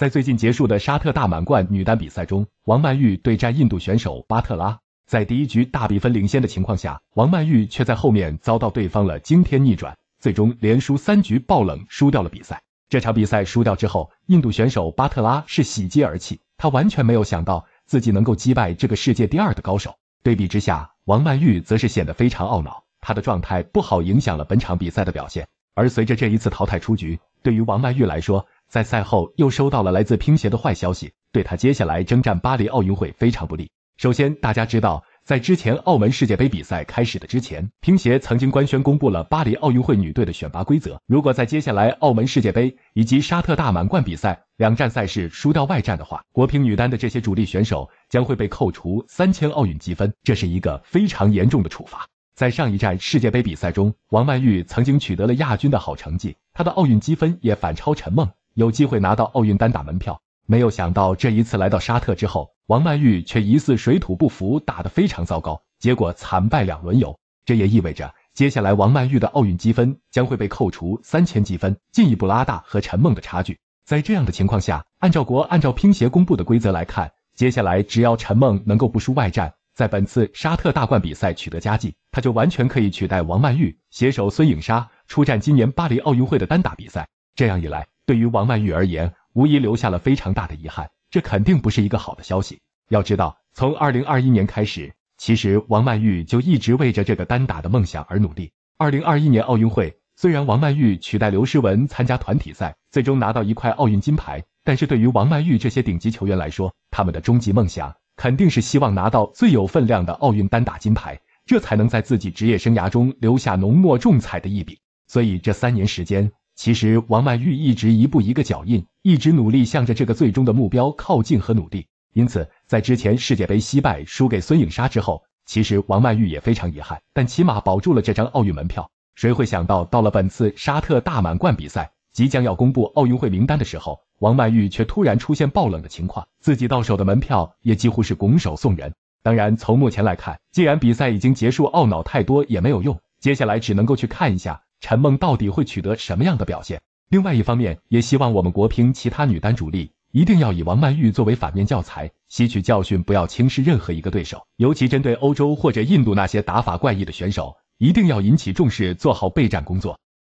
在最近结束的沙特大满贯女单比赛中，王曼玉对战印度选手巴特拉。在第一局大比分领先的情况下，王曼玉却在后面遭到对方了惊天逆转，最终连输三局爆冷输掉了比赛。这场比赛输掉之后，印度选手巴特拉是喜极而泣，他完全没有想到自己能够击败这个世界第二的高手。对比之下，王曼玉则是显得非常懊恼，她的状态不好影响了本场比赛的表现。而随着这一次淘汰出局，对于王曼玉来说，在赛后又收到了来自乒协的坏消息，对他接下来征战巴黎奥运会非常不利。首先，大家知道，在之前澳门世界杯比赛开始的之前，乒协曾经官宣公布了巴黎奥运会女队的选拔规则。如果在接下来澳门世界杯以及沙特大满贯比赛两站赛事输掉外战的话，国乒女单的这些主力选手将会被扣除三千奥运积分，这是一个非常严重的处罚。在上一站世界杯比赛中，王曼玉曾经取得了亚军的好成绩，她的奥运积分也反超陈梦。有机会拿到奥运单打门票，没有想到这一次来到沙特之后，王曼玉却疑似水土不服，打得非常糟糕，结果惨败两轮游。这也意味着，接下来王曼玉的奥运积分将会被扣除三千积分，进一步拉大和陈梦的差距。在这样的情况下，按照国按照乒协公布的规则来看，接下来只要陈梦能够不输外战，在本次沙特大冠比赛取得佳绩，她就完全可以取代王曼玉，携手孙颖莎出战今年巴黎奥运会的单打比赛。这样一来。对于王曼玉而言，无疑留下了非常大的遗憾。这肯定不是一个好的消息。要知道，从二零二一年开始，其实王曼玉就一直为着这个单打的梦想而努力。二零二一年奥运会，虽然王曼玉取代刘诗雯参加团体赛，最终拿到一块奥运金牌，但是对于王曼玉这些顶级球员来说，他们的终极梦想肯定是希望拿到最有分量的奥运单打金牌，这才能在自己职业生涯中留下浓墨重彩的一笔。所以这三年时间。其实王曼玉一直一步一个脚印，一直努力向着这个最终的目标靠近和努力。因此，在之前世界杯惜败输给孙颖莎之后，其实王曼玉也非常遗憾，但起码保住了这张奥运门票。谁会想到，到了本次沙特大满贯比赛即将要公布奥运会名单的时候，王曼玉却突然出现爆冷的情况，自己到手的门票也几乎是拱手送人。当然，从目前来看，既然比赛已经结束，懊恼太多也没有用，接下来只能够去看一下。陈梦到底会取得什么样的表现？另外一方面，也希望我们国乒其他女单主力一定要以王曼玉作为反面教材，吸取教训，不要轻视任何一个对手，尤其针对欧洲或者印度那些打法怪异的选手，一定要引起重视，做好备战工作。